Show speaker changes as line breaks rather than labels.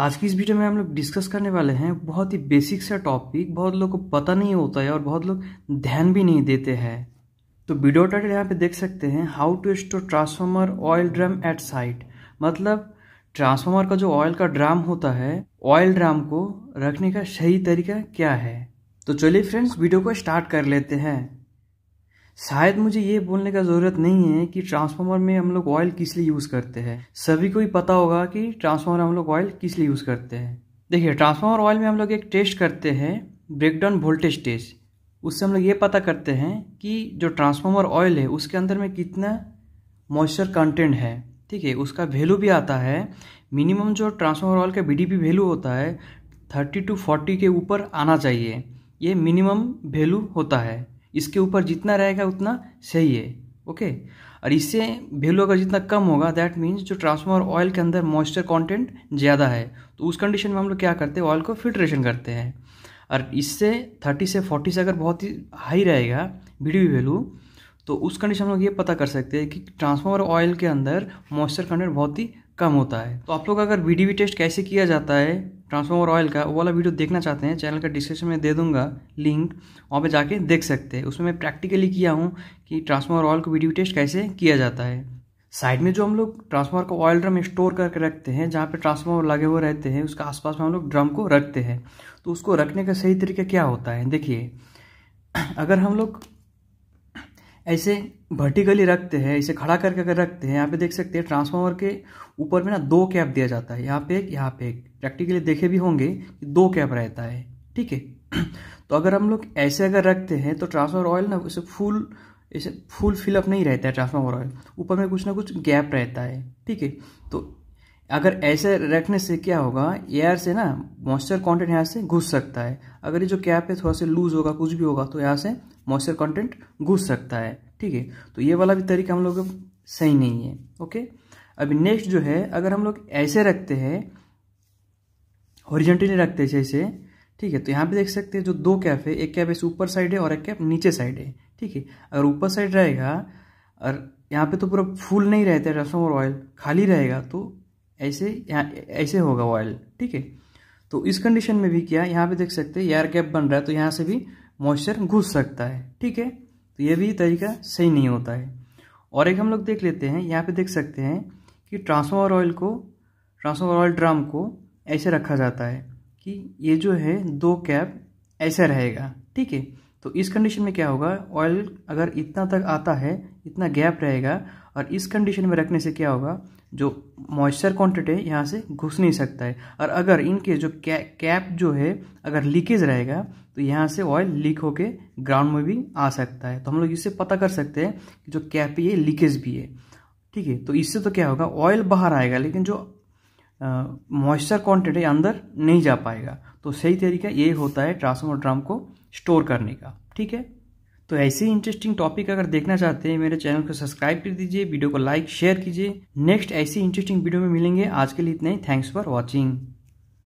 आज की इस वीडियो में हम लोग डिस्कस करने वाले हैं बहुत ही बेसिक सा टॉपिक बहुत लोग को पता नहीं होता है और बहुत लोग ध्यान भी नहीं देते हैं तो वीडियो टाइटल यहाँ पे देख सकते हैं how to store transformer oil drum at site मतलब ट्रांसफार्मर का जो ऑयल का ड्राम होता है ऑयल ड्राम को रखने का सही तरीका क्या है तो चलिए फ्रेंड्स वीडियो को स्टार्ट कर लेते हैं शायद मुझे ये बोलने का ज़रूरत नहीं है कि ट्रांसफार्मर में हम लोग ऑयल किस लिए यूज़ करते हैं सभी को ही पता होगा कि ट्रांसफार्मर हम लोग ऑयल किस लिए यूज़ करते हैं देखिए ट्रांसफार्मर ऑयल में हम लोग एक टेस्ट करते हैं ब्रेकडाउन वोल्टेज टेस्ट उससे हम लोग ये पता करते हैं कि जो ट्रांसफार्मर ऑयल है उसके अंदर में कितना मॉइस्चर कंटेंट है ठीक है उसका वैल्यू भी आता है मिनिमम जो ट्रांसफार्मर ऑयल का बी वैल्यू होता है थर्टी टू फोर्टी के ऊपर आना चाहिए ये मिनिमम वैल्यू होता है इसके ऊपर जितना रहेगा उतना सही है ओके और इससे वैल्यू अगर जितना कम होगा दैट मीन्स जो ट्रांसफॉर्मर ऑयल के अंदर मॉइस्चर कॉन्टेंट ज़्यादा है तो उस कंडीशन में हम लोग क्या करते हैं ऑयल को फिल्ट्रेशन करते हैं और इससे थर्टी से फोर्टी से अगर बहुत ही हाई रहेगा बी वैल्यू तो उस कंडीशन में हम लोग ये पता कर सकते हैं कि ट्रांसफॉर्मर ऑयल के अंदर मॉइस्चर कंटेंट बहुत ही कम होता है तो आप लोग अगर वी टेस्ट कैसे किया जाता है ट्रांसफॉर्मर ऑयल का वो वाला वीडियो देखना चाहते हैं चैनल का डिस्क्रिप्शन में दे दूंगा लिंक वहाँ पे जाके देख सकते हैं उसमें मैं प्रैक्टिकली किया हूँ कि ट्रांसफॉर्मर ऑयल को वी टेस्ट कैसे किया जाता है साइड में जो हम लोग ट्रांसफॉर्मर को ऑयल ड्रम स्टोर करके रखते हैं जहाँ पर ट्रांसफॉर्मर लगे हुए रहते हैं उसके आसपास में हम लोग ड्रम को रखते हैं तो उसको रखने का सही तरीका क्या होता है देखिए अगर हम लोग ऐसे वर्टिकली रखते हैं इसे खड़ा करके अगर रखते हैं यहाँ पे देख सकते हैं ट्रांसफार्मर के ऊपर में ना दो कैप दिया जाता है यहाँ पे एक यहाँ पे एक प्रैक्टिकली देखे भी होंगे कि दो कैप रहता है ठीक है तो अगर हम लोग ऐसे अगर रखते हैं तो ट्रांसफार्मर ऑयल ना उसे फुल इसे फुल फिलअप नहीं रहता है ट्रांसफार्मर ऑयल ऊपर में कुछ ना कुछ गैप रहता है ठीक है तो अगर ऐसे रखने से क्या होगा एयर से ना मॉइस्चर कंटेंट यहाँ से घुस सकता है अगर ये जो कैप है थोड़ा सा लूज होगा कुछ भी होगा तो यहाँ से मॉइस्चर कंटेंट घुस सकता है ठीक है तो ये वाला भी तरीका हम लोग सही नहीं है ओके अभी नेक्स्ट जो है अगर हम लोग ऐसे रखते हैं हॉरिजेंटली रखते हैं जैसे ठीक है तो यहाँ पे देख सकते हैं जो दो कैप है एक कैप ऐसे ऊपर साइड है और एक कैप नीचे साइड है ठीक है अगर ऊपर साइड रहेगा और यहाँ पे तो पूरा फुल नहीं रहता है ट्रांसफॉर्मर ऑयल खाली रहेगा तो ऐसे यहाँ ऐसे होगा ऑयल ठीक है तो इस कंडीशन में भी क्या यहाँ पे देख सकते हैं एयर गैप बन रहा है तो यहाँ से भी मॉइस्चर घुस सकता है ठीक है तो ये भी तरीका सही नहीं होता है और एक हम लोग देख लेते हैं यहाँ पे देख सकते हैं कि ट्रांसफार्मर ऑयल को ट्रांसफार्मर ऑयल ड्राम को ऐसे रखा जाता है कि ये जो है दो कैप ऐसा रहेगा ठीक है तो इस कंडीशन में क्या होगा ऑयल अगर इतना तक आता है इतना गैप रहेगा और इस कंडीशन में रखने से क्या होगा जो मॉइस्चर क्वांटिटी है यहाँ से घुस नहीं सकता है और अगर इनके जो कैप जो है अगर लीकेज रहेगा तो यहाँ से ऑयल लीक होके ग्राउंड में भी आ सकता है तो हम लोग इससे पता कर सकते हैं कि जो कैप ये लीकेज भी है ठीक है तो इससे तो क्या होगा ऑयल बाहर आएगा लेकिन जो मॉइस्चर कॉन्टेंट अंदर नहीं जा पाएगा तो सही तरीका ये होता है ड्राम को स्टोर करने का ठीक है तो ऐसे ही इंटरेस्टिंग टॉपिक अगर देखना चाहते हैं मेरे चैनल को सब्सक्राइब कर दीजिए वीडियो को लाइक शेयर कीजिए नेक्स्ट ऐसी इंटरेस्टिंग वीडियो में मिलेंगे आज के लिए इतना ही थैंक्स फॉर वॉचिंग